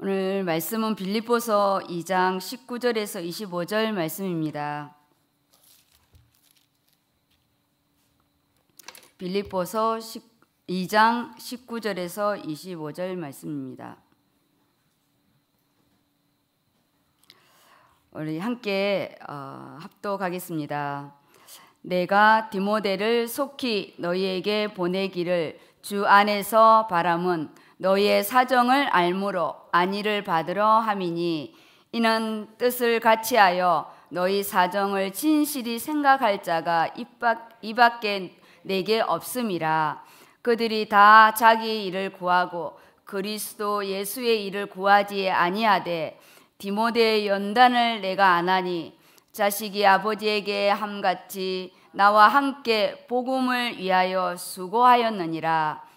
오늘 말씀은 빌립보서 2장 19절에서 25절 말씀입니다. 빌립보서 2장 19절에서 25절 말씀입니다. 우리 함께 어, 합독하겠습니다. 내가 디모데를 속히 너희에게 보내기를 주 안에서 바람은 너희의 사정을 알므로 안위를 받으러 함이니 이는 뜻을 같이하여 너희 사정을 진실히 생각할 자가 이밖에 내게 없음이라 그들이 다 자기 일을 구하고 그리스도 예수의 일을 구하지 아니하되 디모데의 연단을 내가 안하니 자식이 아버지에게 함같이 나와 함께 복음을 위하여 수고하였느니라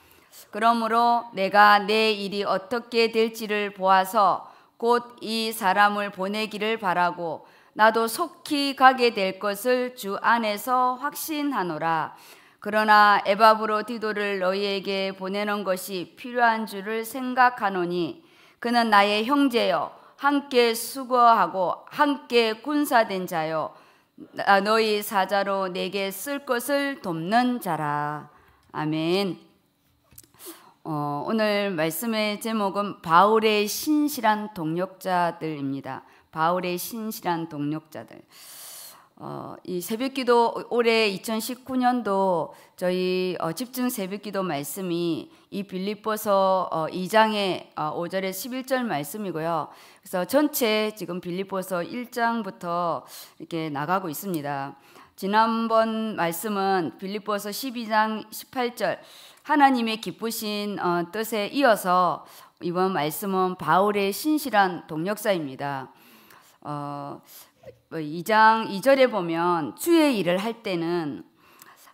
그러므로 내가 내 일이 어떻게 될지를 보아서 곧 이 사람을 보내기를 바라고 나도 속히 가게 될 것을 주 안에서 확신하노라. 그러나 에바브로 디도를 너희에게 보내는 것이 필요한 줄을 생각하노니 그는 나의 형제여 함께 수거하고 함께 군사된 자여 너희 사자로 내게 쓸 것을 돕는 자라. 아멘. 어, 오늘 말씀의 제목은 바울의 신실한 동력자들입니다. 바울의 신실한 동력자들. 어, 이 새벽기도 올해 2019년도 저희 어, 집중 새벽기도 말씀이 이 빌립보서 어, 2장의 어, 5절에 11절 말씀이고요. 그래서 전체 지금 빌립보서 1장부터 이렇게 나가고 있습니다. 지난번 말씀은 빌립보서 12장 18절 하나님의 기쁘신 어, 뜻에 이어서 이번 말씀은 바울의 신실한 동력사입니다. 어, 2장 뭐 2절에 보면 주의 일을 할 때는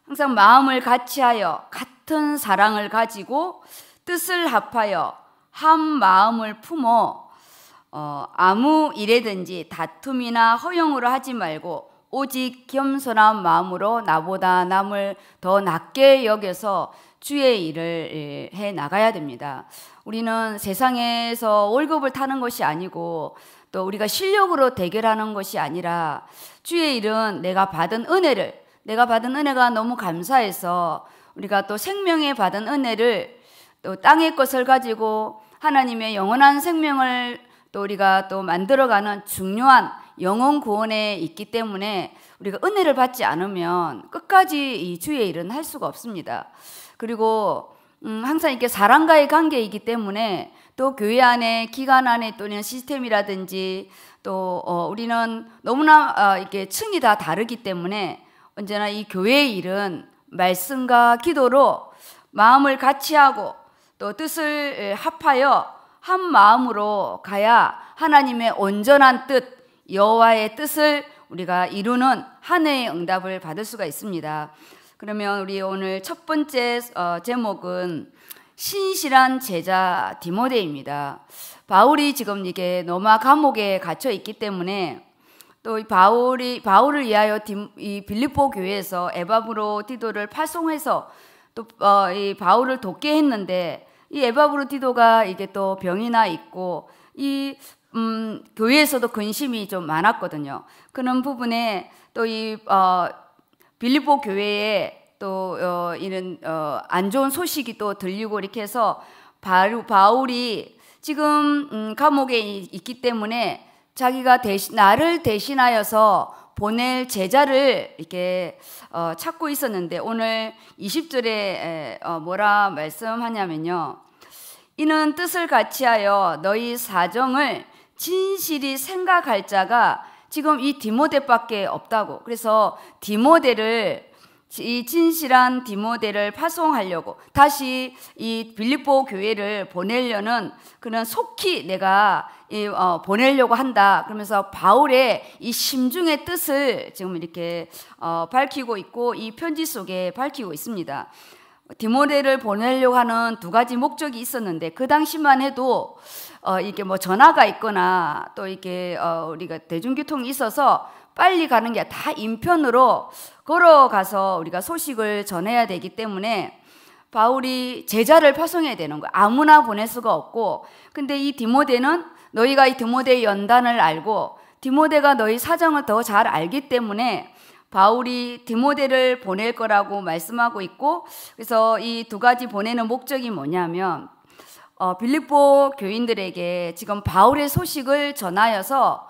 항상 마음을 같이하여 같은 사랑을 가지고 뜻을 합하여 한 마음을 품어 어, 아무 일에든지 다툼이나 허용으로 하지 말고 오직 겸손한 마음으로 나보다 남을 더 낮게 여겨서 주의 일을 예, 해 나가야 됩니다. 우리는 세상에서 월급을 타는 것이 아니고 또 우리가 실력으로 대결하는 것이 아니라 주의 일은 내가 받은 은혜를 내가 받은 은혜가 너무 감사해서 우리가 또 생명에 받은 은혜를 또 땅의 것을 가지고 하나님의 영원한 생명을 또 우리가 또 만들어가는 중요한 영혼 구원에 있기 때문에 우리가 은혜를 받지 않으면 끝까지 이 주의 일은 할 수가 없습니다. 그리고 음, 항상 이렇게 사람과의 관계이기 때문에 또 교회 안에 기관 안에 또는 시스템이라든지 또 어, 우리는 너무나 어, 이렇게 층이 다 다르기 때문에 언제나 이 교회의 일은 말씀과 기도로 마음을 같이 하고 또 뜻을 합하여 한 마음으로 가야 하나님의 온전한 뜻 여호와의 뜻을 우리가 이루는 한 해의 응답을 받을 수가 있습니다. 그러면 우리 오늘 첫 번째 어, 제목은 신실한 제자 디모데입니다. 바울이 지금 이게 노마 감옥에 갇혀 있기 때문에 또 바울이 바울을 위하여 이 빌립보 교회에서 에바브로 디도를 파송해서 또이 어, 바울을 돕게 했는데 이 에바브로 디도가 이게 또 병이나 있고 이 음, 교회에서도 근심이 좀 많았거든요. 그런 부분에 또이 어, 빌리보 교회에 또 어, 이런 어, 안 좋은 소식이 또 들리고 이렇게 해서 바로 바울이 지금 음, 감옥에 있기 때문에 자기가 대신 나를 대신하여서 보낼 제자를 이렇게 어, 찾고 있었는데 오늘 20절에 에 어, 뭐라 말씀하냐면요. 이는 뜻을 같이하여 너희 사정을 진실이 생각할 자가 지금 이 디모데밖에 없다고. 그래서 디모데를 이 진실한 디모데를 파송하려고 다시 이 빌립보 교회를 보내려는 그런 속히 내가 이, 어, 보내려고 한다. 그러면서 바울의 이 심중의 뜻을 지금 이렇게 어, 밝히고 있고 이 편지 속에 밝히고 있습니다. 디모데를 보내려고 하는 두 가지 목적이 있었는데 그 당시만 해도 어, 이게 뭐 전화가 있거나 또 이게 어, 우리가 대중교통이 있어서 빨리 가는 게 다 인편으로 걸어가서 우리가 소식을 전해야 되기 때문에 바울이 제자를 파송해야 되는 거예요. 아무나 보낼 수가 없고. 근데 이 디모데는 너희가 이 디모데의 연단을 알고 디모데가 너희 사정을 더 잘 알기 때문에 바울이 디모데를 보낼 거라고 말씀하고 있고 그래서 이 두 가지 보내는 목적이 뭐냐면 어, 빌립보 교인들에게 지금 바울의 소식을 전하여서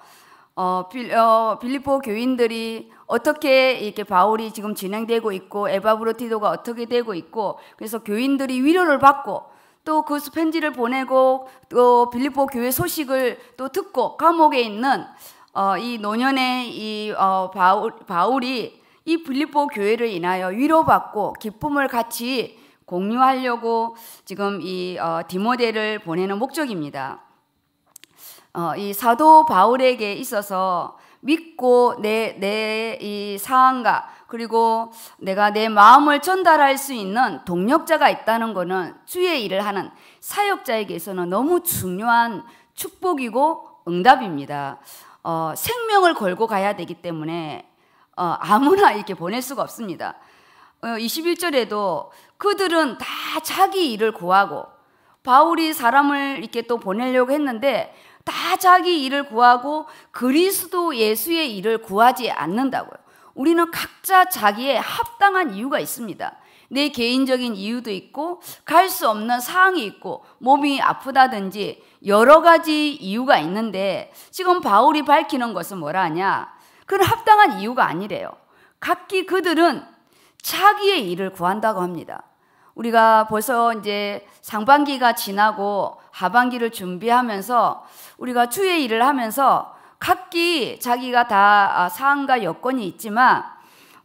어, 빌, 어, 빌립보 교인들이 어떻게 이렇게 바울이 지금 진행되고 있고 에바브로티도가 어떻게 되고 있고 그래서 교인들이 위로를 받고 또그 편지를 보내고 또 빌립보 교회 소식을 또 듣고 감옥에 있는 어, 이 노년의 이 어, 바울, 바울이 이 빌립보 교회를 인하여 위로받고 기쁨을 같이 공유하려고 지금 이 어, 디모데를 보내는 목적입니다. 어, 이 사도 바울에게 있어서 믿고 내 내 이 상황과 그리고 내가 내 마음을 전달할 수 있는 동력자가 있다는 것은 주의 일을 하는 사역자에게서는 너무 중요한 축복이고 응답입니다. 어, 생명을 걸고 가야 되기 때문에 어, 아무나 이렇게 보낼 수가 없습니다. 어, 21절에도 그들은 다 자기 일을 구하고 바울이 사람을 이렇게 또 보내려고 했는데 다 자기 일을 구하고 그리스도 예수의 일을 구하지 않는다고요. 우리는 각자 자기의 합당한 이유가 있습니다. 내 개인적인 이유도 있고 갈 수 없는 사항이 있고 몸이 아프다든지 여러 가지 이유가 있는데 지금 바울이 밝히는 것은 뭐라 하냐? 그건 합당한 이유가 아니래요. 각기 그들은 자기의 일을 구한다고 합니다. 우리가 벌써 이제 상반기가 지나고 하반기를 준비하면서 우리가 주의 일을 하면서 각기 자기가 다 아, 사항과 여건이 있지만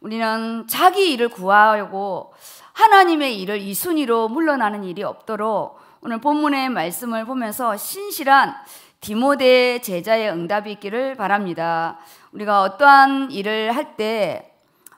우리는 자기 일을 구하고 하나님의 일을 이 순위로 물러나는 일이 없도록 오늘 본문의 말씀을 보면서 신실한 디모데 제자의 응답이 있기를 바랍니다. 우리가 어떠한 일을 할때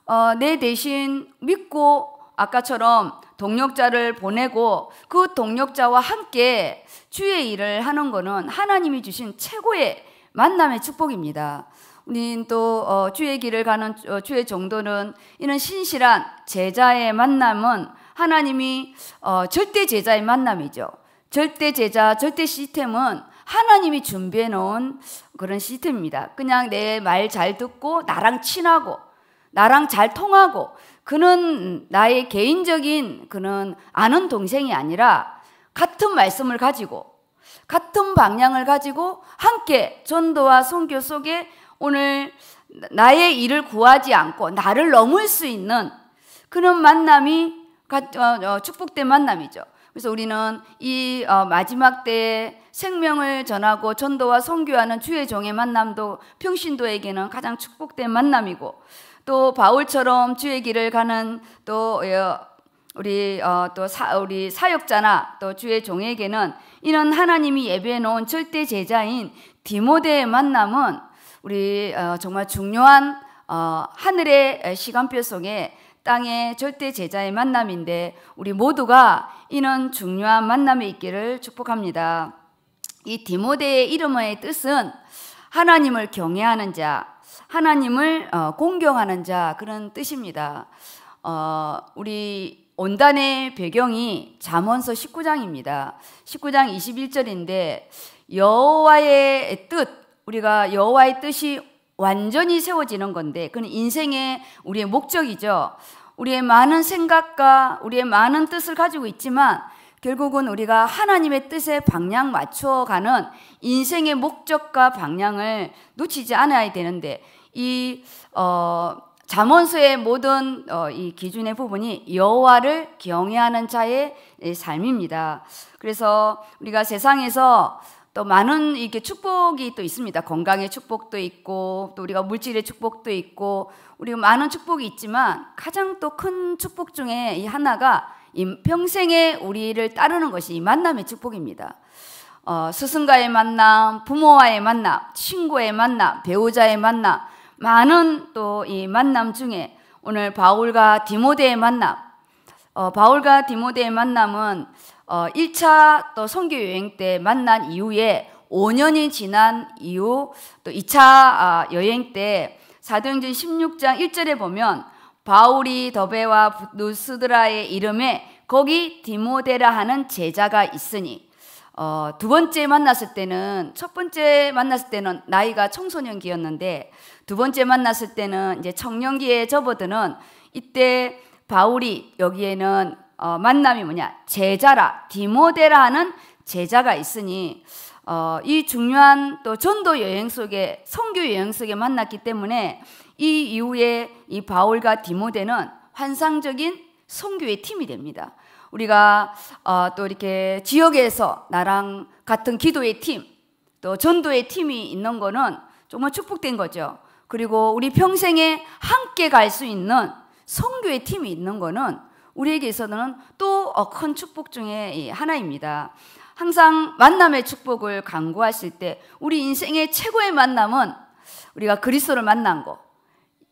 어, 내 대신 믿고 아까처럼 동력자를 보내고 그 동력자와 함께 주의 일을 하는 것은 하나님이 주신 최고의 만남의 축복입니다. 우린 또 어, 주의 길을 가는 어, 주의 정도는 이런 신실한 제자의 만남은 하나님이 어, 절대 제자의 만남이죠. 절대 제자, 절대 시스템은 하나님이 준비해 놓은 그런 시스템입니다. 그냥 내 말 잘 듣고 나랑 친하고 나랑 잘 통하고 그는 나의 개인적인 그는 아는 동생이 아니라 같은 말씀을 가지고 같은 방향을 가지고 함께 전도와 성교 속에 오늘 나의 일을 구하지 않고 나를 넘을 수 있는 그런 만남이 어, 어, 축복된 만남이죠. 그래서 우리는 이 어, 마지막 때에 생명을 전하고 전도와 성교하는 주의 종의 만남도 평신도에게는 가장 축복된 만남이고 또 바울처럼 주의 길을 가는 또 어, 우리 어, 또 사, 우리 사역자나 또 주의 종에게는 이런 하나님이 예배해 놓은 절대 제자인 디모데의 만남은 우리 어, 정말 중요한 하늘의 시간표 속에 땅의 절대 제자의 만남인데 우리 모두가 이런 중요한 만남에 있기를 축복합니다. 이 디모데의 이름의 뜻은 하나님을 경외하는 자, 하나님을 어, 공경하는 자 그런 뜻입니다. 어, 우리 온단의 배경이 잠언서 19장입니다. 19장 21절인데 여호와의 뜻 우리가 여호와의 뜻이 완전히 세워지는 건데 그건 인생의 우리의 목적이죠. 우리의 많은 생각과 우리의 많은 뜻을 가지고 있지만 결국은 우리가 하나님의 뜻에 방향 맞춰가는 인생의 목적과 방향을 놓치지 않아야 되는데 이 어, 잠언서의 모든 어, 이 기준의 부분이 여호와를 경외하는 자의 예, 삶입니다. 그래서 우리가 세상에서 또 많은 이렇게 축복이 또 있습니다. 건강의 축복도 있고 또 우리가 물질의 축복도 있고 우리가 많은 축복이 있지만 가장 또 큰 축복 중에 이 하나가 평생에 우리를 따르는 것이 이 만남의 축복입니다. 어, 스승과의 만남, 부모와의 만남, 친구의 만남, 배우자의 만남, 많은 또 이 만남 중에 오늘 바울과 디모데의 만남, 어, 바울과 디모데의 만남은 어, 1차 또 선교 여행 때 만난 이후에 5년이 지난 이후 또 2차 아, 여행 때 사도행전 16장 1절에 보면 바울이 더베와 누스드라의 이름에 거기 디모데라 하는 제자가 있으니 어, 두 번째 만났을 때는 첫 번째 만났을 때는 나이가 청소년기였는데 두 번째 만났을 때는 이제 청년기에 접어드는 이때 바울이 여기에는 어, 만남이 뭐냐 제자라 디모데라 하는 제자가 있으니 어, 이 중요한 또 전도 여행 속에 성교 여행 속에 만났기 때문에 이 이후에 이 바울과 디모데는 환상적인 성교의 팀이 됩니다. 우리가 어, 또 이렇게 지역에서 나랑 같은 기도의 팀, 또 전도의 팀이 있는 거는 정말 축복된 거죠. 그리고 우리 평생에 함께 갈 수 있는 성교의 팀이 있는 거는 우리에게서는 또큰 어, 축복 중에 하나입니다. 항상 만남의 축복을 강구하실 때 우리 인생의 최고의 만남은 우리가 그리스도를 만난 거,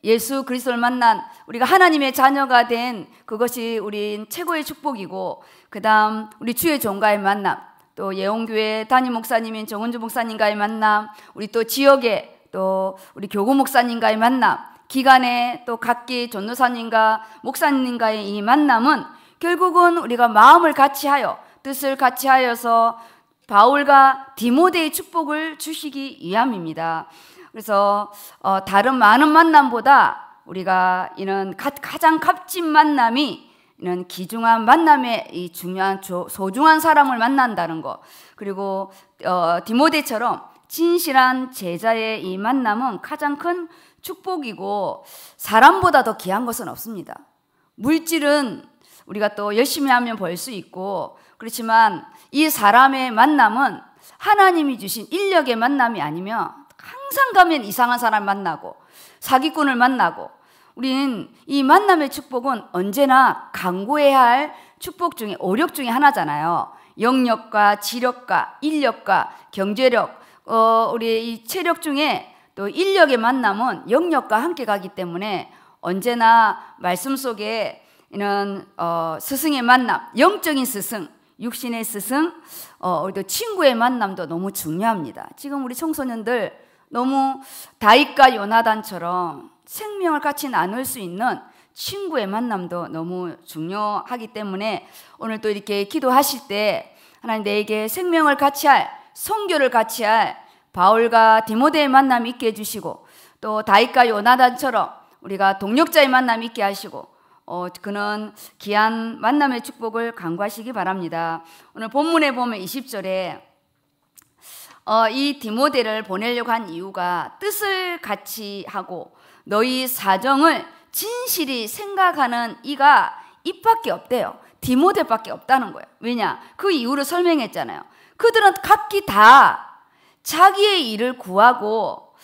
예수 그리스도를 만난 우리가 하나님의 자녀가 된 그것이 우린 최고의 축복이고 그다음 우리 주의 종과의 만남 또 예원교회 담임 목사님인 정은주 목사님과의 만남 우리 또 지역에 또 우리 교구 목사님과의 만남 기간에 또 각기 전도사님과 목사님과의 이 만남은 결국은 우리가 마음을 같이 하여 뜻을 같이 하여서 바울과 디모데의 축복을 주시기 위함입니다. 그래서 어, 다른 많은 만남보다 우리가 이는 가, 가장 값진 만남이 이는 귀중한 만남의 이 중요한 조, 소중한 사람을 만난다는 것 그리고 어, 디모데처럼 진실한 제자의 이 만남은 가장 큰 축복이고 사람보다 더 귀한 것은 없습니다. 물질은 우리가 또 열심히 하면 벌 수 있고 그렇지만 이 사람의 만남은 하나님이 주신 인력의 만남이 아니며 항상 가면 이상한 사람 만나고 사기꾼을 만나고 우리는 이 만남의 축복은 언제나 강구해야 할 축복 중에 오력 중에 하나잖아요. 영력과 지력과 인력과 경제력, 어, 우리 이 체력 중에 또 인력의 만남은 영력과 함께 가기 때문에 언제나 말씀 속에 이런 어, 스승의 만남, 영적인 스승, 육신의 스승, 어, 우리도 친구의 만남도 너무 중요합니다. 지금 우리 청소년들 너무 다윗과 요나단처럼 생명을 같이 나눌 수 있는 친구의 만남도 너무 중요하기 때문에 오늘 또 이렇게 기도하실 때 하나님 내게 생명을 같이 할 성교를 같이 할 바울과 디모데의 만남 있게 해주시고 또 다윗과 요나단처럼 우리가 동력자의 만남 있게 하시고 어, 그는 귀한 만남의 축복을 간구하시기 바랍니다. 오늘 본문에 보면 20절에 어, 이 디모데를 보내려고 한 이유가 뜻을 같이 하고 너희 사정을 진실이 생각하는 이가 입밖에 없대요. 디모데밖에 없다는 거예요. 왜냐? 그 이유를 설명했잖아요. 그들은 각기 다 자기의 일을 구하고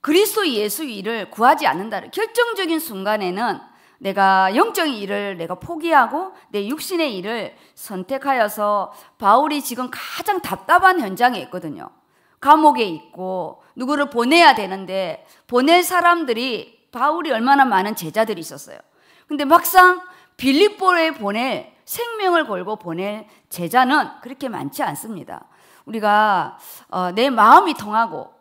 그리스도 예수 일을 구하지 않는다. 결정적인 순간에는 내가 영적인 일을 내가 포기하고 내 육신의 일을 선택하여서 바울이 지금 가장 답답한 현장에 있거든요. 감옥에 있고 누구를 보내야 되는데 보낼 사람들이 바울이 얼마나 많은 제자들이 있었어요. 근데 막상 빌립보에 보낼 생명을 걸고 보낼 제자는 그렇게 많지 않습니다. 우리가 어, 내 마음이 통하고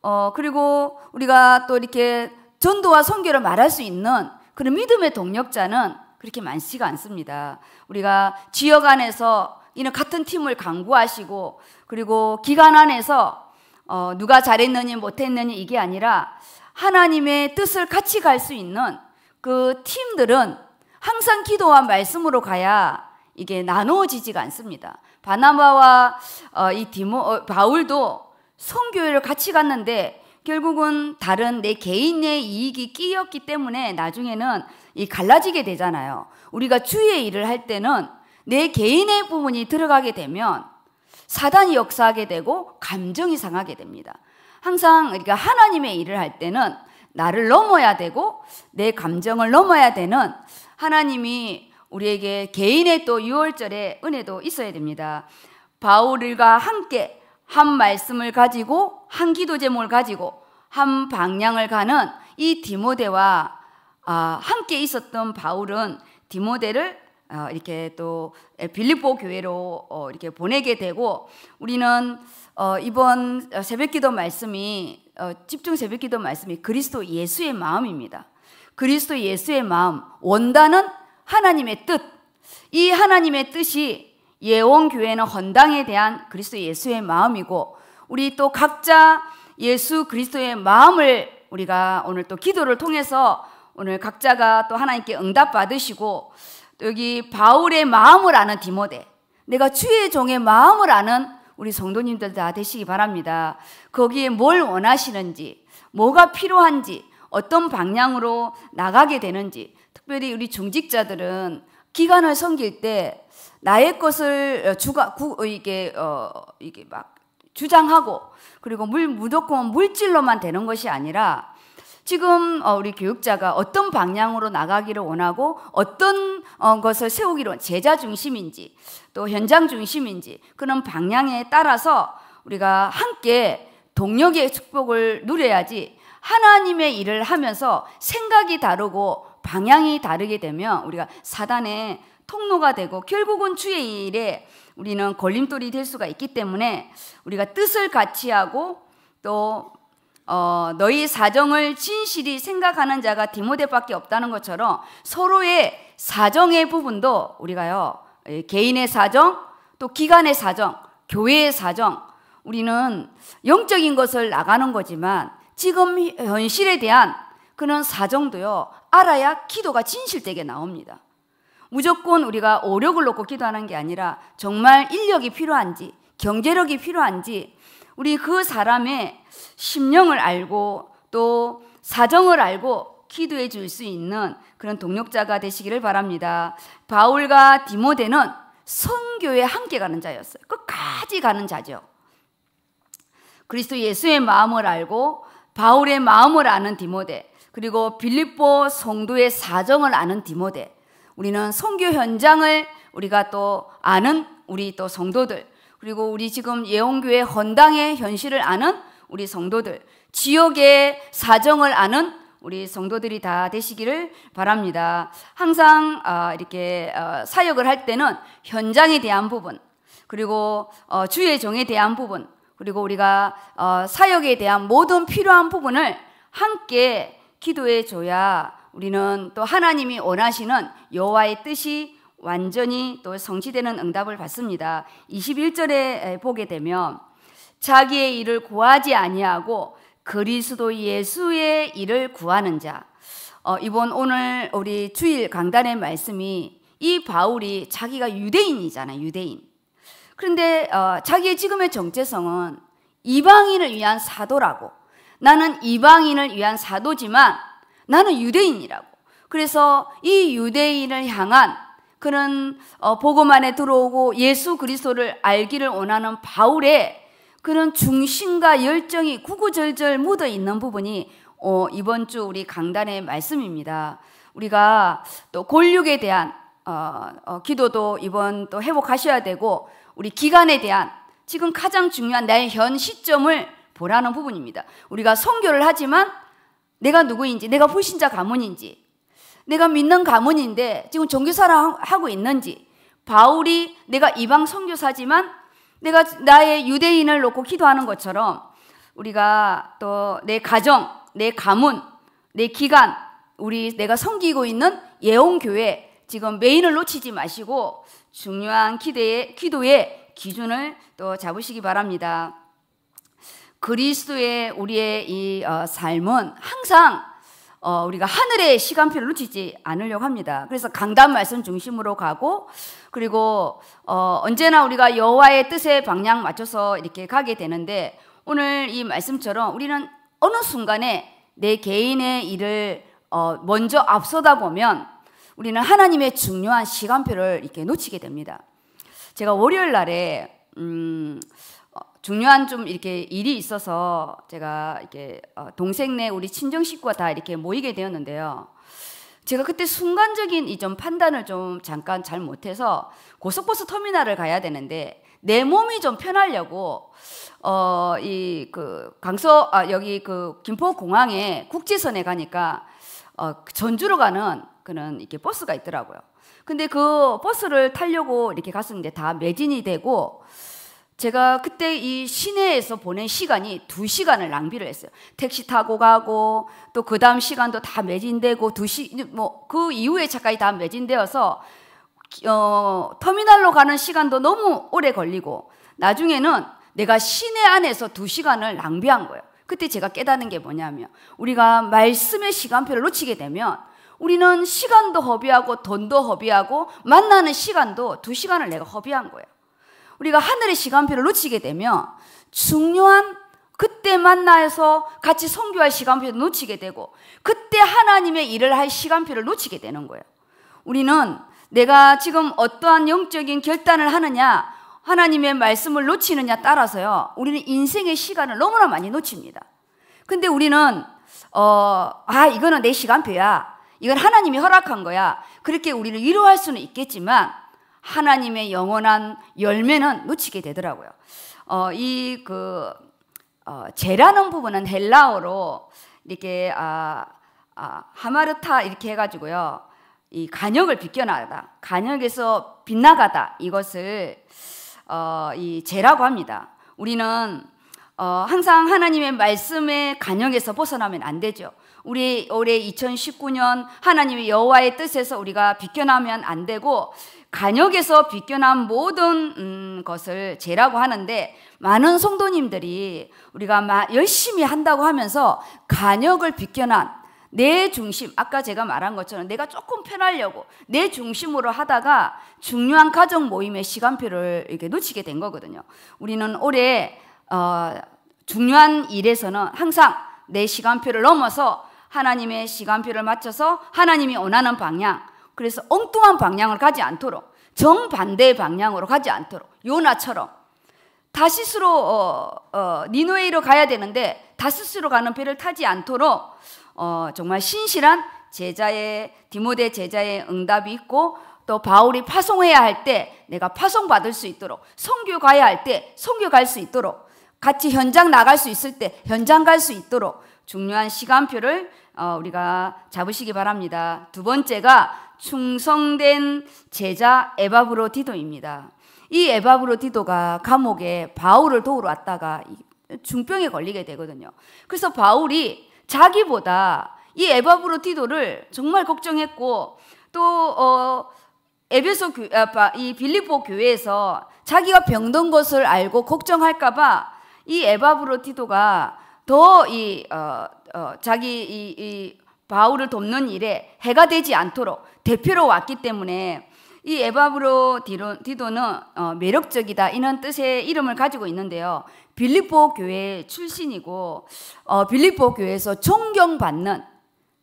어, 그리고 우리가 또 이렇게 전도와 성교를 말할 수 있는 그럼 믿음의 동력자는 그렇게 많지가 않습니다. 우리가 지역 안에서 이는 같은 팀을 강구하시고 그리고 기간 안에서 어, 누가 잘했느니 못했느니 이게 아니라 하나님의 뜻을 같이 갈 수 있는 그 팀들은 항상 기도와 말씀으로 가야 이게 나누어지지가 않습니다. 바나바와 어, 이 디모 어, 바울도 성교회를 같이 갔는데 결국은 다른 내 개인의 이익이 끼었기 때문에 나중에는 이 갈라지게 되잖아요. 우리가 주의 일을 할 때는 내 개인의 부분이 들어가게 되면 사단이 역사하게 되고 감정이 상하게 됩니다. 항상 그러니 하나님의 일을 할 때는 나를 넘어야 되고 내 감정을 넘어야 되는 하나님이 우리에게 개인의 또 6월절의 은혜도 있어야 됩니다. 바울과 함께 한 말씀을 가지고 한 기도 제목을 가지고 한 방향을 가는 이 디모데와 아, 함께 있었던 바울은 디모데를 어, 이렇게 또 빌립보 교회로 어, 이렇게 보내게 되고 우리는 어, 이번 새벽기도 말씀이 집중 새벽기도 말씀이 그리스도 예수의 마음입니다. 그리스도 예수의 마음 원단은 하나님의 뜻. 이 하나님의 뜻이 예원교회는 헌당에 대한 그리스도 예수의 마음이고 우리 또 각자 예수 그리스도의 마음을 우리가 오늘 또 기도를 통해서 오늘 각자가 또 하나님께 응답받으시고 또 여기 바울의 마음을 아는 디모데 내가 주의 종의 마음을 아는 우리 성도님들 다 되시기 바랍니다. 거기에 뭘 원하시는지 뭐가 필요한지 어떤 방향으로 나가게 되는지 특별히 우리 중직자들은 기간을 섬길 때 나의 것을 어, 주가 구, 어, 이게 어 이게 막 주장하고 그리고 물 무조건 물질로만 되는 것이 아니라 지금 어, 우리 교육자가 어떤 방향으로 나가기를 원하고 어떤 것을 세우기로 제자 중심인지 또 현장 중심인지 그런 방향에 따라서 우리가 함께 동력의 축복을 누려야지 하나님의 일을 하면서 생각이 다르고 방향이 다르게 되면 우리가 사단의 통로가 되고 결국은 주의 일에 우리는 걸림돌이 될 수가 있기 때문에 우리가 뜻을 같이 하고 또 어, 너희 사정을 진실이 생각하는 자가 디모데밖에 없다는 것처럼 서로의 사정의 부분도 우리가요 개인의 사정 또 기관의 사정 교회의 사정 우리는 영적인 것을 나가는 거지만 지금 현실에 대한 그런 사정도요 알아야 기도가 진실되게 나옵니다. 무조건 우리가 오력을 놓고 기도하는 게 아니라 정말 인력이 필요한지 경제력이 필요한지 우리 그 사람의 심령을 알고 또 사정을 알고 기도해 줄 수 있는 그런 동력자가 되시기를 바랍니다. 바울과 디모데는 성교에 함께 가는 자였어요. 끝까지 가는 자죠. 그리스도 예수의 마음을 알고 바울의 마음을 아는 디모데 그리고 빌립보 성도의 사정을 아는 디모데 우리는 성교 현장을 우리가 또 아는 우리 또 성도들 그리고 우리 지금 예원교회 헌당의 현실을 아는 우리 성도들 지역의 사정을 아는 우리 성도들이 다 되시기를 바랍니다. 항상 아, 이렇게 어, 사역을 할 때는 현장에 대한 부분 그리고 어, 주의 종에 대한 부분 그리고 우리가 어, 사역에 대한 모든 필요한 부분을 함께 기도해 줘야 우리는 또 하나님이 원하시는 여호와의 뜻이 완전히 또 성취되는 응답을 받습니다. 21절에 보게 되면 자기의 일을 구하지 아니하고 그리스도 예수의 일을 구하는 자. 어, 이번 오늘 우리 주일 강단의 말씀이 이 바울이 자기가 유대인이잖아요. 유대인. 그런데 어, 자기의 지금의 정체성은 이방인을 위한 사도라고. 나는 이방인을 위한 사도지만 나는 유대인이라고. 그래서 이 유대인을 향한 그런 어, 복음 안에 들어오고 예수 그리스도를 알기를 원하는 바울의 그런 중심과 열정이 구구절절 묻어 있는 부분이 어, 이번 주 우리 강단의 말씀입니다. 우리가 또권력에 대한 어, 어, 기도도 이번 또 회복하셔야 되고 우리 기간에 대한 지금 가장 중요한 나의 현 시점을 보라는 부분입니다. 우리가 성교를 하지만 내가 누구인지, 내가 불신자 가문인지, 내가 믿는 가문인데 지금 종교사랑 하고 있는지, 바울이 내가 이방 선교사지만 내가 나의 유대인을 놓고 기도하는 것처럼 우리가 또 내 가정, 내 가문, 내 기간, 우리 내가 섬기고 있는 예언교회 지금 메인을 놓치지 마시고 중요한 기대에, 기도의 기준을 또 잡으시기 바랍니다. 그리스도의 우리의 이 어, 삶은 항상 어, 우리가 하늘의 시간표를 놓치지 않으려고 합니다. 그래서 강단 말씀 중심으로 가고 그리고 어, 언제나 우리가 여호와의 뜻에 방향 맞춰서 이렇게 가게 되는데 오늘 이 말씀처럼 우리는 어느 순간에 내 개인의 일을 어, 먼저 앞서다 보면 우리는 하나님의 중요한 시간표를 이렇게 놓치게 됩니다. 제가 월요일 날에 음, 중요한 좀 이렇게 일이 있어서 제가 이렇게 어, 동생네 우리 친정 식구가 다 이렇게 모이게 되었는데요. 제가 그때 순간적인 이 좀 판단을 좀 잠깐 잘 못해서 고속버스 터미널을 가야 되는데 내 몸이 좀 편하려고 어 이 그 강서 아 여기 그 김포 공항에 국제선에 가니까 어 전주로 가는 그런 이렇게 버스가 있더라고요. 근데 그 버스를 타려고 이렇게 갔었는데 다 매진이 되고 제가 그때 이 시내에서 보낸 시간이 두 시간을 낭비를 했어요. 택시 타고 가고 또 그 다음 시간도 다 매진되고 두시뭐 그 이후에 차까지 다 매진되어서 어, 터미널로 가는 시간도 너무 오래 걸리고 나중에는 내가 시내 안에서 두 시간을 낭비한 거예요. 그때 제가 깨닫는 게 뭐냐면 우리가 말씀의 시간표를 놓치게 되면 우리는 시간도 허비하고 돈도 허비하고 만나는 시간도 두 시간을 내가 허비한 거예요. 우리가 하늘의 시간표를 놓치게 되면 중요한 그때 만나서 같이 성교할 시간표를 놓치게 되고 그때 하나님의 일을 할 시간표를 놓치게 되는 거예요. 우리는 내가 지금 어떠한 영적인 결단을 하느냐 하나님의 말씀을 놓치느냐 따라서요. 우리는 인생의 시간을 너무나 많이 놓칩니다. 근데 우리는 어, 아 이거는 내 시간표야. 이건 하나님이 허락한 거야. 그렇게 우리를 위로할 수는 있겠지만 하나님의 영원한 열매는 놓치게 되더라고요. 어, 이그 어, 제라는 부분은 헬라어로 이렇게 아, 아, 하마르타 이렇게 해가지고요. 이 간역을 비껴나다 간역에서 빗나가다 이것을 어, 이 죄라고 합니다. 우리는 어, 항상 하나님의 말씀의 간역에서 벗어나면 안 되죠. 우리 올해 2019년 하나님의 여호와의 뜻에서 우리가 비껴나면 안 되고 간역에서 비껴난 모든 음, 것을 죄라고 하는데 많은 성도님들이 우리가 마, 열심히 한다고 하면서 간역을 비껴난 내 중심, 아까 제가 말한 것처럼 내가 조금 편하려고 내 중심으로 하다가 중요한 가정 모임의 시간표를 이렇게 놓치게 된 거거든요. 우리는 올해 어, 중요한 일에서는 항상 내 시간표를 넘어서 하나님의 시간표를 맞춰서 하나님이 원하는 방향, 그래서 엉뚱한 방향을 가지 않도록 정반대의 방향으로 가지 않도록 요나처럼 다시스로 어, 어, 니노웨이로 가야 되는데 다시스로 가는 배를 타지 않도록 어, 정말 신실한 제자의 디모데 제자의 응답이 있고 또 바울이 파송해야 할 때 내가 파송받을 수 있도록 성교 가야 할때 성교 갈 수 있도록 같이 현장 나갈 수 있을 때 현장 갈 수 있도록 중요한 시간표를 어, 우리가 잡으시기 바랍니다. 두 번째가 충성된 제자 에바브로 디도입니다. 이 에바브로 디도가 감옥에 바울을 도우러 왔다가 중병에 걸리게 되거든요. 그래서 바울이 자기보다 이 에바브로 디도를 정말 걱정했고 또 어, 에베소 교, 아, 이 빌립보 교회에서 자기가 병든 것을 알고 걱정할까봐 이 에바브로 디도가 더이 어, 어, 자기 이, 이 바울을 돕는 일에 해가 되지 않도록 대표로 왔기 때문에 이 에바브로 디도는 로디 어, 매력적이다 이런 뜻의 이름을 가지고 있는데요. 빌립보 교회 출신이고 어, 빌립보 교회에서 존경받는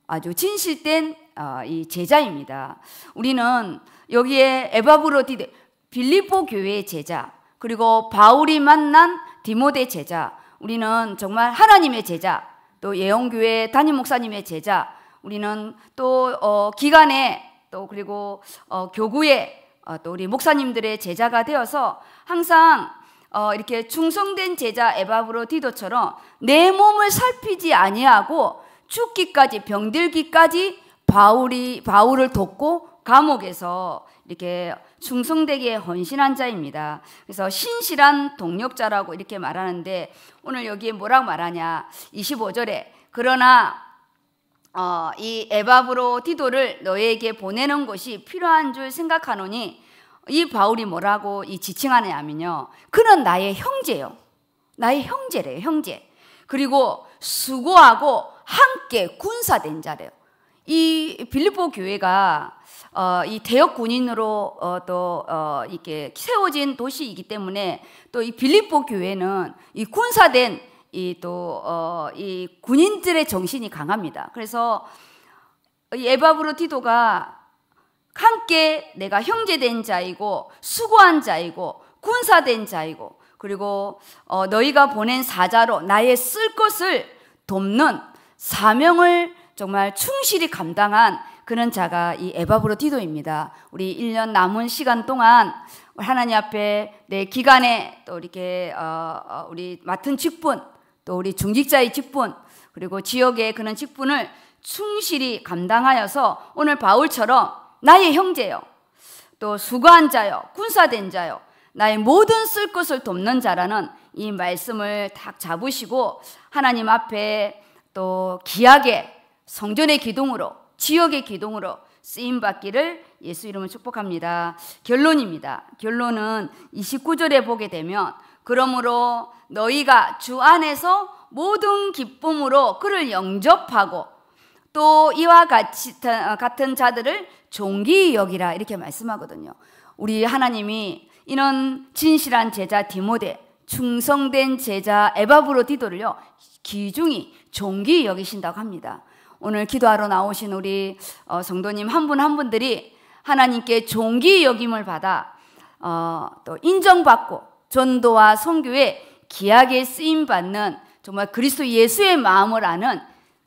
아주 진실된 어, 이 제자입니다. 우리는 여기에 에바브로 디데 빌립보 교회의 제자 그리고 바울이 만난 디모데 제자 우리는 정말 하나님의 제자, 또 예언교회 담임 목사님의 제자, 우리는 또 어, 기간에 또 그리고 어, 교구에 어, 또 우리 목사님들의 제자가 되어서 항상 어, 이렇게 충성된 제자 에바브로 디도처럼 내 몸을 살피지 아니하고 죽기까지 병들기까지 바울이 바울을 돕고 감옥에서 이렇게 충성되기에 헌신한 자입니다. 그래서 신실한 동력자라고 이렇게 말하는데 오늘 여기에 뭐라고 말하냐? 25절에 그러나 어, 이 에바브로 디도를 너에게 보내는 것이 필요한 줄 생각하노니 이 바울이 뭐라고 이 지칭하느냐면요. 그는 나의 형제요. 나의 형제래요, 형제. 그리고 수고하고 함께 군사된 자래요. 이 빌립보 교회가 어, 이 대역 군인으로 어, 또 어, 이렇게 세워진 도시이기 때문에 또 이 빌립보 교회는 이 군사된 이 또이 어, 군인들의 정신이 강합니다. 그래서 이 에바브로 티도가 함께 내가 형제된 자이고 수고한 자이고 군사된 자이고 그리고 어, 너희가 보낸 사자로 나의 쓸 것을 돕는 사명을 정말 충실히 감당한 그런 자가 이 에바브로 디도입니다. 우리 1년 남은 시간 동안 하나님 앞에 내 기간에 또 이렇게 어, 어, 우리 맡은 직분 또 우리 중직자의 직분 그리고 지역의 그런 직분을 충실히 감당하여서 오늘 바울처럼 나의 형제요 또 수고한 자요 군사된 자요 나의 모든 쓸 것을 돕는 자라는 이 말씀을 딱 잡으시고 하나님 앞에 또 기하게 성전의 기둥으로 지역의 기둥으로 쓰임 받기를 예수 이름을 축복합니다. 결론입니다. 결론은 29절에 보게 되면 그러므로 너희가 주 안에서 모든 기쁨으로 그를 영접하고 또 이와 같이 어, 같은 자들을 종기 여기라 이렇게 말씀하거든요. 우리 하나님이 이런 진실한 제자 디모데 충성된 제자 에바브로디도를요 기중이 종기 여기신다고 합니다. 오늘 기도하러 나오신 우리 어, 성도님 한 분한 한 분들이 하나님께 종기 여김을 받아 어, 또 인정받고 전도와 성교에 기하게 쓰임 받는 정말 그리스도 예수의 마음을 아는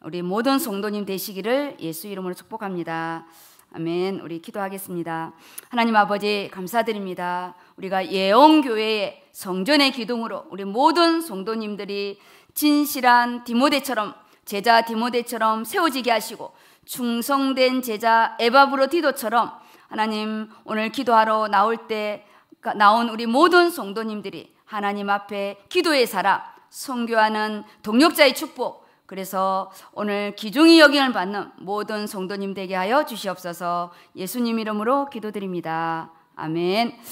우리 모든 성도님 되시기를 예수 이름으로 축복합니다. 아멘. 우리 기도하겠습니다. 하나님 아버지 감사드립니다. 우리가 예언교회의 성전의 기둥으로 우리 모든 성도님들이 진실한 디모데처럼 제자 디모데처럼 세워지게 하시고 충성된 제자 에바브로 디도처럼 하나님 오늘 기도하러 나올 때 나온 우리 모든 성도님들이 하나님 앞에 기도의 사람 성교하는 동력자의 축복 그래서 오늘 기중이 여기을 받는 모든 성도님 되게 하여 주시옵소서 예수님 이름으로 기도드립니다. 아멘.